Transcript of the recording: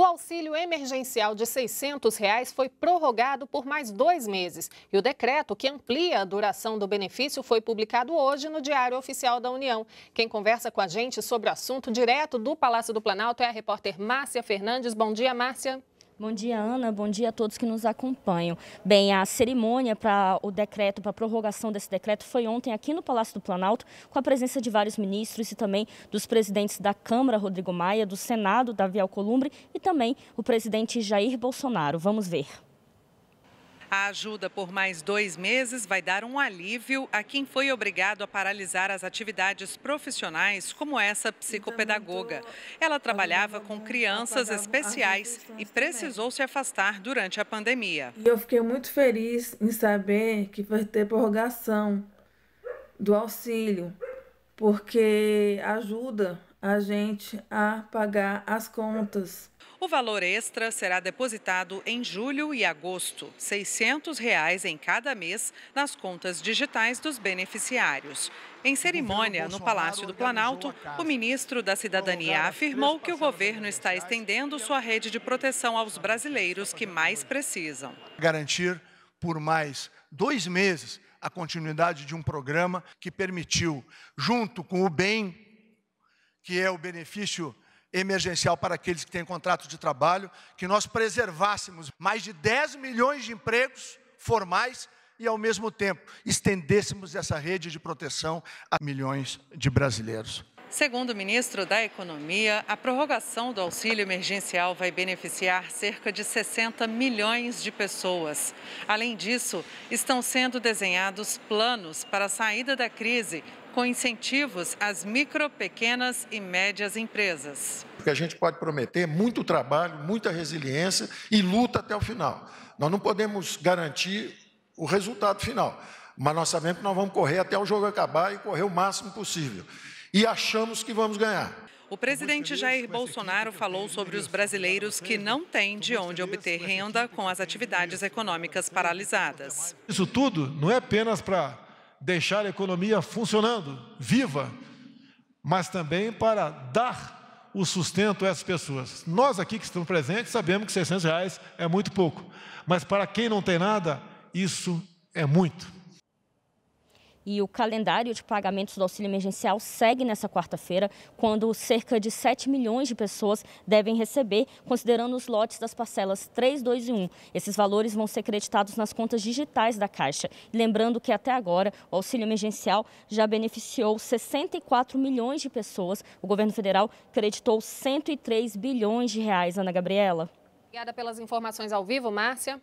O auxílio emergencial de R$ 600 reais foi prorrogado por mais dois meses e o decreto que amplia a duração do benefício foi publicado hoje no Diário Oficial da União. Quem conversa com a gente sobre o assunto direto do Palácio do Planalto é a repórter Márcia Fernandes. Bom dia, Márcia. Bom dia, Ana. Bom dia a todos que nos acompanham. Bem, a cerimônia para o decreto, para a prorrogação desse decreto, foi ontem aqui no Palácio do Planalto, com a presença de vários ministros e também dos presidentes da Câmara, Rodrigo Maia, do Senado, Davi Alcolumbre, e também o presidente Jair Bolsonaro. Vamos ver. A ajuda por mais dois meses vai dar um alívio a quem foi obrigado a paralisar as atividades profissionais, como essa psicopedagoga. Ela trabalhava com crianças especiais e precisou se afastar durante a pandemia. eu fiquei muito feliz em saber que vai ter prorrogação do auxílio, porque ajuda a gente a pagar as contas. O valor extra será depositado em julho e agosto, R$ 600 reais em cada mês nas contas digitais dos beneficiários. Em cerimônia no Palácio do Planalto, o ministro da Cidadania afirmou que o governo está estendendo sua rede de proteção aos brasileiros que mais precisam. Garantir por mais dois meses a continuidade de um programa que permitiu, junto com o bem que é o benefício emergencial para aqueles que têm contrato de trabalho, que nós preservássemos mais de 10 milhões de empregos formais e, ao mesmo tempo, estendêssemos essa rede de proteção a milhões de brasileiros. Segundo o ministro da Economia, a prorrogação do auxílio emergencial vai beneficiar cerca de 60 milhões de pessoas. Além disso, estão sendo desenhados planos para a saída da crise com incentivos às micro, pequenas e médias empresas. Porque a gente pode prometer muito trabalho, muita resiliência e luta até o final. Nós não podemos garantir o resultado final, mas nós sabemos que nós vamos correr até o jogo acabar e correr o máximo possível. E achamos que vamos ganhar. O presidente Jair Bolsonaro falou sobre os brasileiros que não têm de onde obter renda com as atividades econômicas paralisadas. Isso tudo não é apenas para deixar a economia funcionando, viva, mas também para dar o sustento a essas pessoas. Nós aqui que estamos presentes sabemos que 600 reais é muito pouco, mas para quem não tem nada, isso é muito e o calendário de pagamentos do auxílio emergencial segue nessa quarta-feira, quando cerca de 7 milhões de pessoas devem receber, considerando os lotes das parcelas 3, 2 e 1. Esses valores vão ser creditados nas contas digitais da Caixa. Lembrando que até agora o auxílio emergencial já beneficiou 64 milhões de pessoas. O governo federal creditou 103 bilhões de reais, Ana Gabriela. Obrigada pelas informações ao vivo, Márcia.